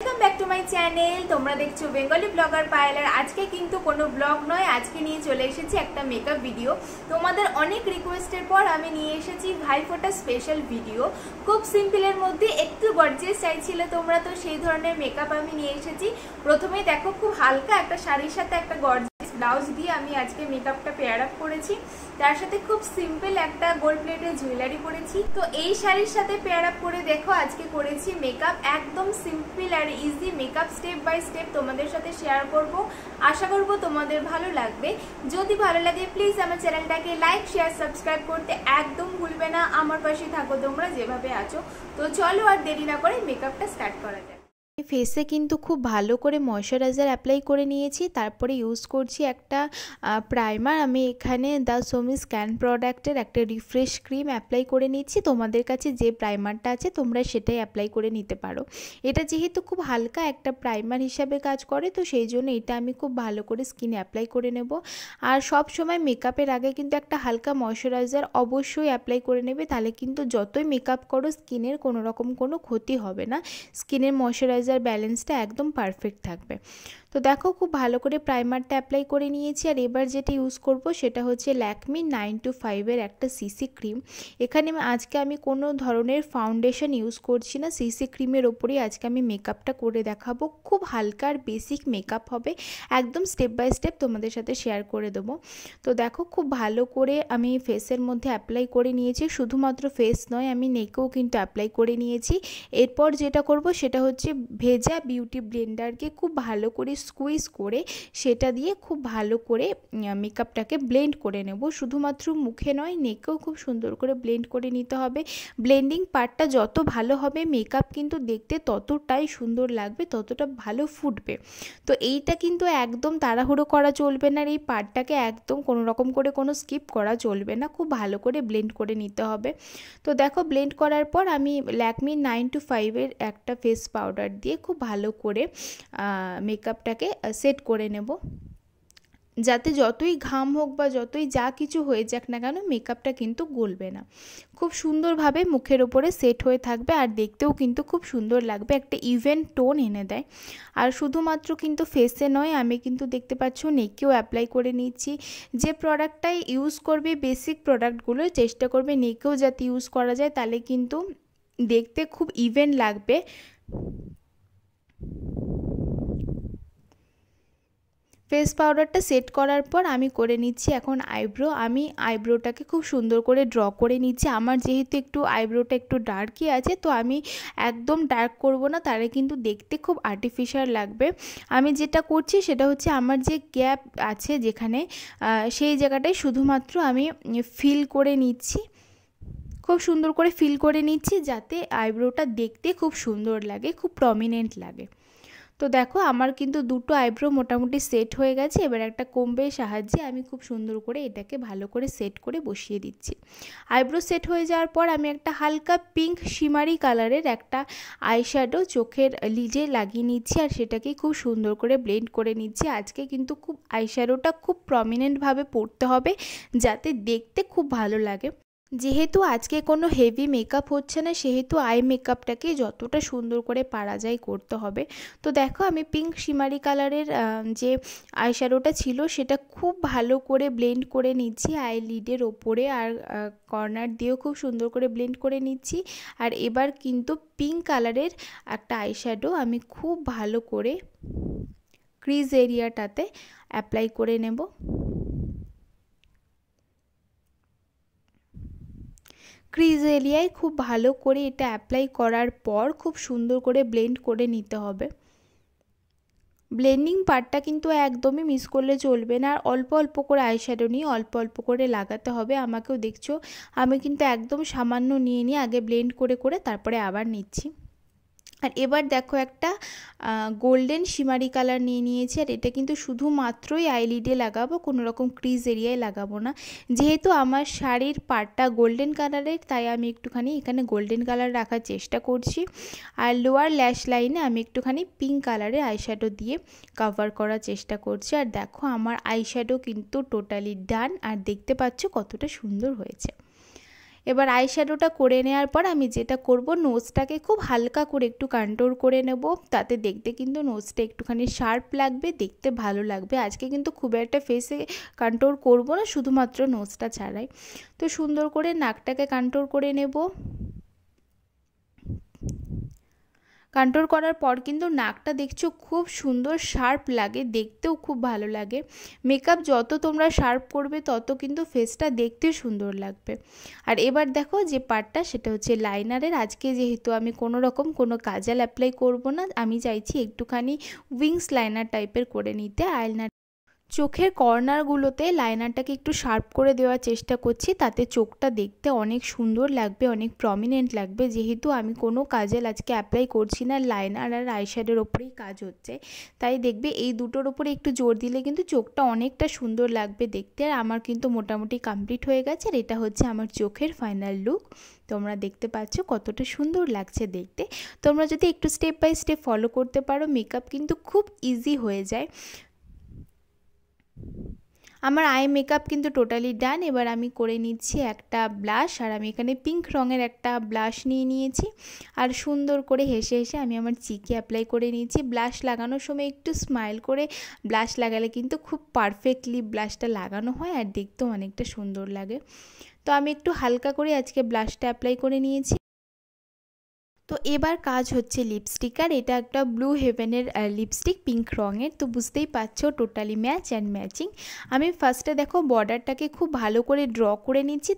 welcome my channel তোমরা দেখছো Bengali blogger আর আজকে কিন্তু কোনো ব্লগ নয় আজকে নিয়ে চলে এসেছি একটা মেকআপ ভিডিও তোমাদের অনেক রিকোয়েস্টের পর আমি নিয়ে এসেছি ভাইফোটা স্পেশাল ভিডিও খুব সিম্পলের মধ্যে একটু তোমরা তো সেই ধরনের মেকআপ আমি নিয়ে এসেছি প্রথমেই দেখো খুব হালকা একটা শাড়ির সাথে একটা গর্জ ব্লাউজ দিয়ে আমি আজকে মেকআপটা পেয়ার আপ করেছি তার সাথে খুব সিম্পল একটা গোল্ড প্লেটের জুয়েলারি পরেছি তো এই শাড়ির সাথে পেয়ার আপ করে দেখো আজকে করেছি মেকআপ একদম সিম্পল আর easy makeup step by step তোমাদের সাথে শেয়ার করব আশা করব তোমাদের ভালো লাগবে যদি ভালো লাগে প্লিজ আমার চ্যানেলটাকে লাইক শেয়ার সাবস্ক্রাইব করতে একদম ভুলবে না আমার পাশে থাকো তোমরা যেভাবে আছো তো চলো আর দেরি না করে মেকআপটা স্টার্ট করা যায় ফেসে কিন্তু খুব ভালো করে ময়শ্চারাইজার অ্যাপ্লাই করে নিয়েছি তারপরে ইউজ করছি একটা প্রাইমার আমি এখানে দ্য সোমি স্ক্যান প্রোডাক্টের একটা রিফ্রেশ ক্রিম অ্যাপ্লাই করে নিচ্ছি তোমাদের কাছে যে প্রাইমারটা আছে তোমরা সেটাই অ্যাপ্লাই করে নিতে পারো এটা যেহেতু খুব হালকা একটা প্রাইমার হিসাবে কাজ করে তো সেই জন্য এটা আমি খুব ভালো করে স্কিনে অ্যাপ্লাই করে নেব আর সব সময় মেকআপের আগে কিন্তু একটা হালকা ময়শ্চারাইজার অবশ্যই অ্যাপ্লাই করে নেবে তাহলে কিন্তু যতই মেকআপ করো স্কিনের কোনো রকম কোনো ক্ষতি হবে না স্কিনের ময়শ্চারাইজার তার ব্যালেন্সটা একদম পারফেক্ট থাকবে তো দেখো খুব ভালো করে প্রাইমারটা অ্যাপ্লাই করে নিয়েছি আর এবার যেটা ইউজ করব সেটা হচ্ছে ল্যাকমি নাইন টু ফাইভের একটা সিসি ক্রিম এখানে আজকে আমি কোনো ধরনের ফাউন্ডেশন ইউজ করছি না সিসি ক্রিমের ওপরেই আজকে আমি মেকআপটা করে দেখাবো খুব হালকা আর বেসিক মেকআপ হবে একদম স্টেপ বাই স্টেপ তোমাদের সাথে শেয়ার করে দেবো তো দেখো খুব ভালো করে আমি ফেসের মধ্যে অ্যাপ্লাই করে নিয়েছি শুধুমাত্র ফেস নয় আমি নেকেও কিন্তু অ্যাপ্লাই করে নিয়েছি এরপর যেটা করব সেটা হচ্ছে ভেজা বিউটি ব্লেন্ডারকে খুব ভালো করে স্কুইজ করে সেটা দিয়ে খুব ভালো করে মেকআপটাকে ব্লেন্ড করে নেব শুধুমাত্র মুখে নয় নেকেও খুব সুন্দর করে ব্লেন্ড করে নিতে হবে ব্লেন্ডিং পার্টটা যত ভালো হবে মেকআপ কিন্তু দেখতে ততটাই সুন্দর লাগবে ততটা ভালো ফুটবে তো এইটা কিন্তু একদম তাড়াহুড়ো করা চলবে না আর এই পার্টটাকে একদম কোনো রকম করে কোনো স্কিপ করা চলবে না খুব ভালো করে ব্লেন্ড করে নিতে হবে তো দেখো ব্লেন্ড করার পর আমি ল্যাকমি নাইন টু ফাইভের একটা ফেস পাউডার দিয়ে খুব ভালো করে মেকআপটাকে সেট করে নেব যাতে যতই ঘাম হোক বা যতই যা কিছু হয়ে যাক না কেন মেকআপটা কিন্তু গলবে না খুব সুন্দরভাবে মুখের ওপরে সেট হয়ে থাকবে আর দেখতেও কিন্তু খুব সুন্দর লাগবে একটা ইভেন টোন এনে দেয় আর শুধুমাত্র কিন্তু ফেসে নয় আমি কিন্তু দেখতে পাচ্ছ নেকেও অ্যাপ্লাই করে নিচ্ছি যে প্রোডাক্টটাই ইউজ করবে বেসিক প্রোডাক্টগুলো চেষ্টা করবে নেকেও যাতে ইউজ করা যায় তাহলে কিন্তু দেখতে খুব ইভেন লাগবে ফেস পাউডারটা সেট করার পর আমি করে নিচ্ছি এখন আইব্রো আমি আইব্রোটাকে খুব সুন্দর করে ড্র করে নিচ্ছি আমার যেহেতু একটু আইব্রোটা একটু ডার্কই আছে তো আমি একদম ডার্ক করব না তাহলে কিন্তু দেখতে খুব আর্টিফিশিয়াল লাগবে আমি যেটা করছি সেটা হচ্ছে আমার যে গ্যাপ আছে যেখানে সেই জায়গাটায় শুধুমাত্র আমি ফিল করে নিচ্ছি খুব সুন্দর করে ফিল করে নিচ্ছি যাতে আইব্রোটা দেখতে খুব সুন্দর লাগে খুব প্রমিনেন্ট লাগে তো দেখো আমার কিন্তু দুটো আইব্রো মোটামুটি সেট হয়ে গেছে এবার একটা কোম্বের সাহায্যে আমি খুব সুন্দর করে এটাকে ভালো করে সেট করে বসিয়ে দিচ্ছি আইব্রো সেট হয়ে যাওয়ার পর আমি একটা হালকা পিঙ্ক শিমারি কালারের একটা আইশ্যাডো চোখের লিজে লাগিয়ে নিচ্ছি আর সেটাকে খুব সুন্দর করে ব্লেন্ড করে নিচ্ছি আজকে কিন্তু খুব আইশ্যাডোটা খুব প্রমিনেন্টভাবে পড়তে হবে যাতে দেখতে খুব ভালো লাগে যেহেতু আজকে কোনো হেভি মেকআপ হচ্ছে না সেহেতু আই মেকআপটাকে যতটা সুন্দর করে পারা যায় করতে হবে তো দেখো আমি পিঙ্ক সিমারি কালারের যে আইশ্যাডোটা ছিল সেটা খুব ভালো করে ব্লেন্ড করে নিচ্ছি আই লিডের ওপরে আর কর্নার দিয়েও খুব সুন্দর করে ব্লেন্ড করে নিচ্ছি আর এবার কিন্তু পিঙ্ক কালারের একটা আইশ্যাডো আমি খুব ভালো করে ক্রিজ এরিয়াটাতে অ্যাপ্লাই করে নেব ক্রিজ এরিয়ায় খুব ভালো করে এটা অ্যাপ্লাই করার পর খুব সুন্দর করে ব্লেন্ড করে নিতে হবে ব্লেন্ডিং পার্টটা কিন্তু একদমই মিস করলে চলবে না আর অল্প অল্প করে আইশ্যাডো নিয়ে অল্প অল্প করে লাগাতে হবে আমাকেও দেখছো আমি কিন্তু একদম সামান্য নিয়ে নিয়ে আগে ব্লেন্ড করে করে তারপরে আবার নিচ্ছি আর এবার দেখো একটা গোল্ডেন শিমারি কালার নিয়ে নিয়েছি আর এটা কিন্তু শুধুমাত্রই আইলিডে লাগাবো কোনো রকম ক্রিজ এরিয়ায় লাগাবো না যেহেতু আমার শাড়ির পাটটা গোল্ডেন কালারের তাই আমি একটুখানি এখানে গোল্ডেন কালার রাখার চেষ্টা করছি আর লোয়ার ল্যাশ লাইনে আমি একটুখানি পিঙ্ক কালারের আইশ্যাডো দিয়ে কভার করার চেষ্টা করছি আর দেখো আমার আইশ্যাডো কিন্তু টোটালি ডান আর দেখতে পাচ্ছ কতটা সুন্দর হয়েছে এবার আই শ্যাডোটা করে নেওয়ার পর আমি যেটা করব নোজটাকে খুব হালকা করে একটু কন্ট্রোল করে নেব তাতে দেখতে কিন্তু নোজটা একটুখানি শার্প লাগবে দেখতে ভালো লাগবে আজকে কিন্তু খুব একটা ফেসে কান্টোর করব না শুধুমাত্র নোজটা ছাড়াই তো সুন্দর করে নাকটাকে কান্টোর করে নেব কন্ট্রোল করার পর কিন্তু নাকটা দেখছো খুব সুন্দর শার্প লাগে দেখতেও খুব ভালো লাগে মেকআপ যত তোমরা শার্প করবে তত কিন্তু ফেসটা দেখতে সুন্দর লাগবে আর এবার দেখো যে পার্টটা সেটা হচ্ছে লাইনারের আজকে যেহেতু আমি কোনো রকম কোনো কাজাল অ্যাপ্লাই করব না আমি চাইছি একটুখানি উইংস লাইনার টাইপের করে নিতে আয়লনার চোখের কর্নারগুলোতে লাইনারটাকে একটু শার্প করে দেওয়ার চেষ্টা করছি তাতে চোখটা দেখতে অনেক সুন্দর লাগবে অনেক প্রমিনেন্ট লাগবে যেহেতু আমি কোনো কাজে আজকে অ্যাপ্লাই করছি না লাইনার আর আইশ্যাডোর ওপরেই কাজ হচ্ছে তাই দেখবে এই দুটোর ওপরে একটু জোর দিলে কিন্তু চোখটা অনেকটা সুন্দর লাগবে দেখতে আর আমার কিন্তু মোটামুটি কমপ্লিট হয়ে গেছে আর এটা হচ্ছে আমার চোখের ফাইনাল লুক তোমরা দেখতে পাচ্ছ কতটা সুন্দর লাগছে দেখতে তোমরা যদি একটু স্টেপ বাই স্টেপ ফলো করতে পারো মেকআপ কিন্তু খুব ইজি হয়ে যায় আমার আই মেকআপ কিন্তু টোটালি ডান এবার আমি করে নিচ্ছি একটা ব্লাশ আর আমি এখানে পিঙ্ক রঙের একটা ব্লাশ নিয়ে নিয়েছি আর সুন্দর করে হেসে হেসে আমি আমার চিকে অ্যাপ্লাই করে নিয়েছি ব্লাশ লাগানোর সময় একটু স্মাইল করে ব্লাশ লাগালে কিন্তু খুব পারফেক্টলি ব্লাশটা লাগানো হয় আর দেখতেও অনেকটা সুন্দর লাগে তো আমি একটু হালকা করে আজকে ব্লাশটা অ্যাপ্লাই করে নিয়েছি এবার কাজ হচ্ছে লিপস্টিক আর এটা একটা ব্লু হেভেনের লিপস্টিক পিঙ্ক রঙের তো বুঝতেই পারছো টোটালি ম্যাচ অ্যান্ড ম্যাচিং আমি ফার্স্টে দেখো বর্ডারটাকে খুব ভালো করে ড্র করে নিচ্ছি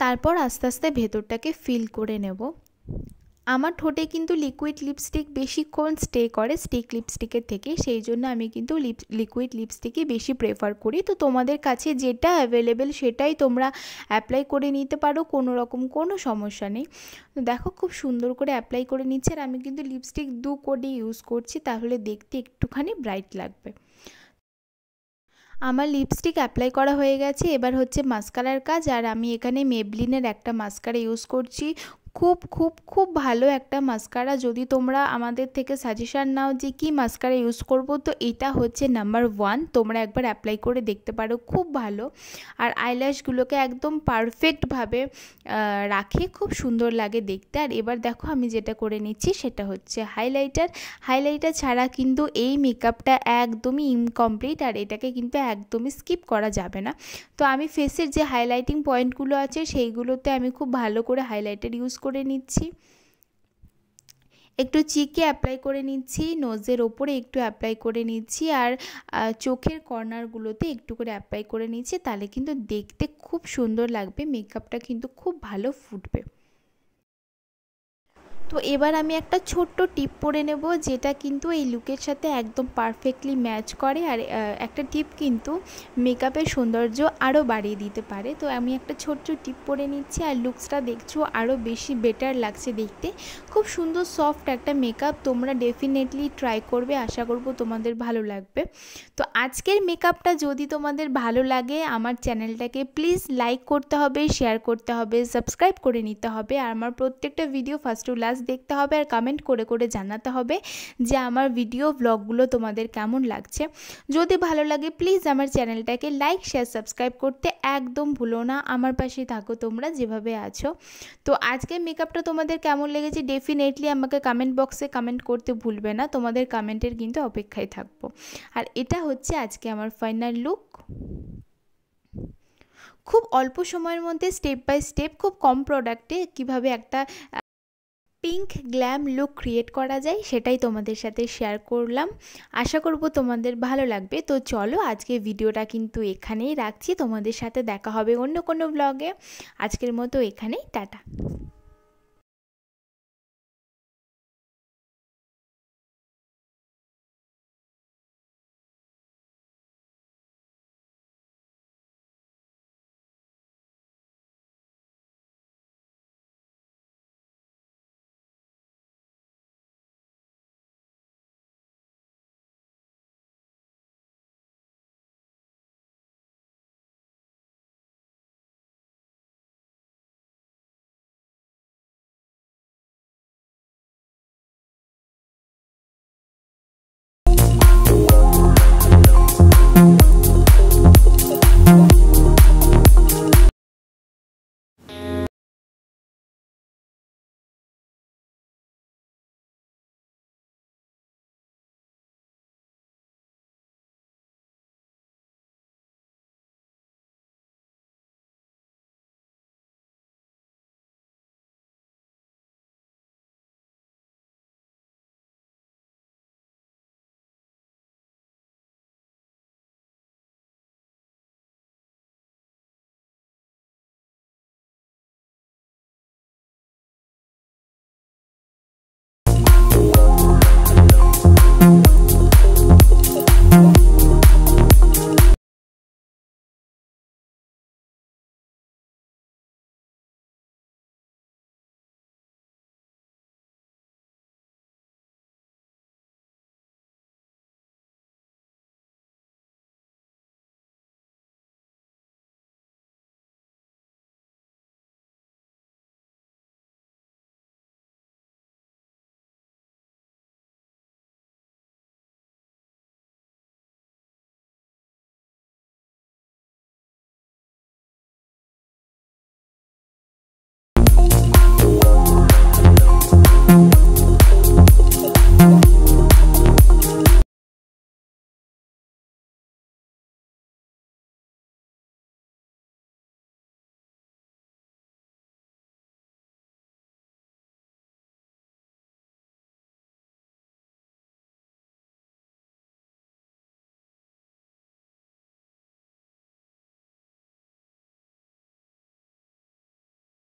তারপর আস্তে আস্তে ভেতরটাকে ফিল করে নেব আমার ঠোঁটে কিন্তু লিকুইড লিপস্টিক বেশিক্ষণ স্টে করে স্টিক লিপস্টিকের থেকে সেই জন্য আমি কিন্তু লিপ লিকুইড লিপস্টিকই বেশি প্রেফার করি তো তোমাদের কাছে যেটা অ্যাভেলেবেল সেটাই তোমরা অ্যাপ্লাই করে নিতে পারো কোনো রকম কোনো সমস্যা নেই তো দেখো খুব সুন্দর করে অ্যাপ্লাই করে নিচ্ছে আর আমি কিন্তু লিপস্টিক দু কোডে ইউজ করছি তাহলে দেখতে একটুখানি ব্রাইট লাগবে আমার লিপস্টিক অ্যাপ্লাই করা হয়ে গেছে এবার হচ্ছে মাস্কারার কাজ আর আমি এখানে মেবলিনের একটা মাস্কারা ইউজ করছি খুব খুব খুব ভালো একটা মাস্কারা যদি তোমরা আমাদের থেকে সাজেশান নাও যে কি মাস্কারা ইউজ করব তো এটা হচ্ছে নাম্বার ওয়ান তোমরা একবার অ্যাপ্লাই করে দেখতে পারো খুব ভালো আর আইল্যাশগুলোকে একদম পারফেক্টভাবে রাখে খুব সুন্দর লাগে দেখতে আর এবার দেখো আমি যেটা করে নিচ্ছি সেটা হচ্ছে হাইলাইটার হাইলাইটার ছাড়া কিন্তু এই মেকআপটা একদমই ইনকমপ্লিট আর এটাকে কিন্তু একদমই স্কিপ করা যাবে না তো আমি ফেসের যে হাইলাইটিং পয়েন্টগুলো আছে সেইগুলোতে আমি খুব ভালো করে হাইলাইটার ইউজ করে নিচ্ছি একটু চিকে অ্যাপ্লাই করে নিচ্ছি নোজের ওপরে একটু অ্যাপ্লাই করে নিচ্ছি আর চোখের কর্নারগুলোতে একটু করে অ্যাপ্লাই করে নিচ্ছি তাহলে কিন্তু দেখতে খুব সুন্দর লাগবে মেকআপটা কিন্তু খুব ভালো ফুটবে তো এবার আমি একটা ছোট্ট টিপ পরে নেব যেটা কিন্তু এই লুকের সাথে একদম পারফেক্টলি ম্যাচ করে আর একটা টিপ কিন্তু মেকআপের সৌন্দর্য আরও বাড়িয়ে দিতে পারে তো আমি একটা ছোট্ট টিপ পরে নিচ্ছি আর লুকসটা দেখছো আরও বেশি বেটার লাগছে দেখতে খুব সুন্দর সফট একটা মেকআপ তোমরা ডেফিনেটলি ট্রাই করবে আশা করব তোমাদের ভালো লাগবে তো আজকের মেকআপটা যদি তোমাদের ভালো লাগে আমার চ্যানেলটাকে প্লিজ লাইক করতে হবে শেয়ার করতে হবে সাবস্ক্রাইব করে নিতে হবে আর আমার প্রত্যেকটা ভিডিও ফার্স্ট টু লাস্ট দেখতে হবে আর কমেন্ট করে করে জানাতে হবে যে আমার ভিডিও ব্লগগুলো তোমাদের কেমন লাগছে যদি ভালো লাগে প্লিজ আমার চ্যানেলটাকে লাইক শেয়ার সাবস্ক্রাইব করতে একদম ভুলো না আমার পাশে থাকো তোমরা যেভাবে আছো তো আজকের মেকআপটা তোমাদের কেমন লেগেছে ডেফিনেটলি আমাকে কমেন্ট বক্সে কমেন্ট করতে ভুলবে না তোমাদের কমেন্টের কিন্তু অপেক্ষায় থাকবো আর এটা হচ্ছে আজকে আমার ফাইনাল লুক খুব অল্প সময়ের মধ্যে স্টেপ বাই স্টেপ খুব কম প্রোডাক্টে কিভাবে একটা পিঙ্ক গ্ল্যাম লুক ক্রিয়েট করা যায় সেটাই তোমাদের সাথে শেয়ার করলাম আশা করব তোমাদের ভালো লাগবে তো চলো আজকে ভিডিওটা কিন্তু এখানেই রাখছি তোমাদের সাথে দেখা হবে অন্য কোনো ব্লগে আজকের মতো এখানেই টাটা